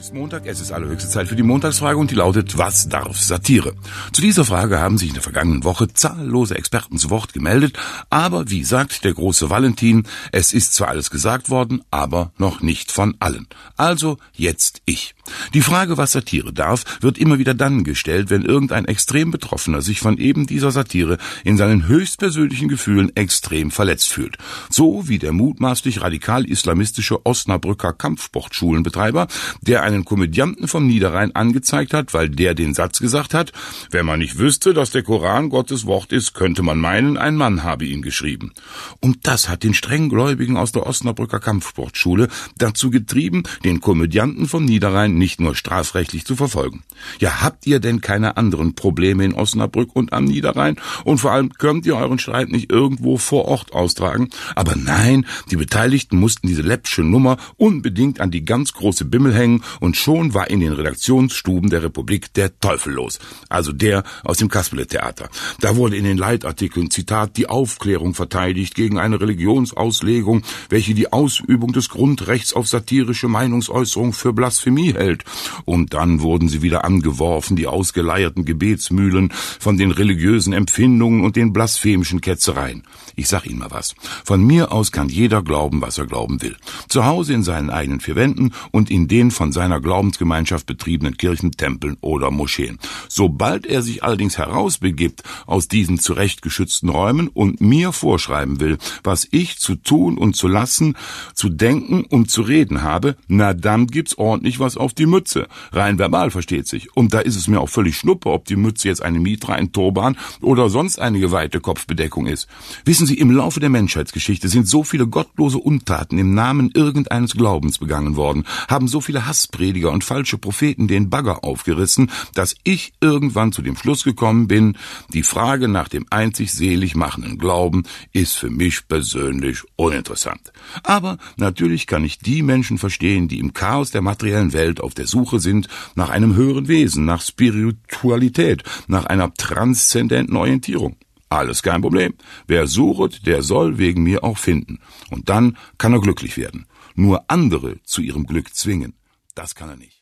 Heute ist Montag, es ist allerhöchste Zeit für die Montagsfrage und die lautet, was darf Satire? Zu dieser Frage haben sich in der vergangenen Woche zahllose Experten zu Wort gemeldet, aber wie sagt der große Valentin, es ist zwar alles gesagt worden, aber noch nicht von allen. Also jetzt ich. Die Frage, was Satire darf, wird immer wieder dann gestellt, wenn irgendein extrem Betroffener sich von eben dieser Satire in seinen höchstpersönlichen Gefühlen extrem verletzt fühlt. So wie der mutmaßlich radikal-islamistische Osnabrücker Kampfsportschulenbetreiber, der ein einen Komödianten vom Niederrhein angezeigt hat, weil der den Satz gesagt hat, wenn man nicht wüsste, dass der Koran Gottes Wort ist, könnte man meinen, ein Mann habe ihn geschrieben. Und das hat den Strenggläubigen aus der Osnabrücker Kampfsportschule dazu getrieben, den Komödianten vom Niederrhein nicht nur strafrechtlich zu verfolgen. Ja, habt ihr denn keine anderen Probleme in Osnabrück und am Niederrhein? Und vor allem könnt ihr euren Streit nicht irgendwo vor Ort austragen? Aber nein, die Beteiligten mussten diese läppsche Nummer unbedingt an die ganz große Bimmel hängen und schon war in den Redaktionsstuben der Republik der Teufel los, also der aus dem Kasperle-Theater. Da wurde in den Leitartikeln, Zitat, die Aufklärung verteidigt gegen eine Religionsauslegung, welche die Ausübung des Grundrechts auf satirische Meinungsäußerung für Blasphemie hält. Und dann wurden sie wieder angeworfen, die ausgeleierten Gebetsmühlen von den religiösen Empfindungen und den blasphemischen Ketzereien. Ich sag Ihnen mal was. Von mir aus kann jeder glauben, was er glauben will. Zu Hause in seinen eigenen vier Wänden und in den von seiner einer Glaubensgemeinschaft betriebenen Kirchen, Tempeln oder Moscheen. Sobald er sich allerdings herausbegibt aus diesen zurecht Räumen und mir vorschreiben will, was ich zu tun und zu lassen, zu denken und zu reden habe, na dann gibt's ordentlich was auf die Mütze. Rein verbal versteht sich. Und da ist es mir auch völlig schnuppe, ob die Mütze jetzt eine Mitra, ein Turban oder sonst eine geweihte Kopfbedeckung ist. Wissen Sie, im Laufe der Menschheitsgeschichte sind so viele gottlose Untaten im Namen irgendeines Glaubens begangen worden, haben so viele Hass Bergprediger und falsche Propheten den Bagger aufgerissen, dass ich irgendwann zu dem Schluss gekommen bin, die Frage nach dem einzig selig machenden Glauben ist für mich persönlich uninteressant. Aber natürlich kann ich die Menschen verstehen, die im Chaos der materiellen Welt auf der Suche sind nach einem höheren Wesen, nach Spiritualität, nach einer transzendenten Orientierung. Alles kein Problem. Wer suchet, der soll wegen mir auch finden. Und dann kann er glücklich werden. Nur andere zu ihrem Glück zwingen. Das kann er nicht.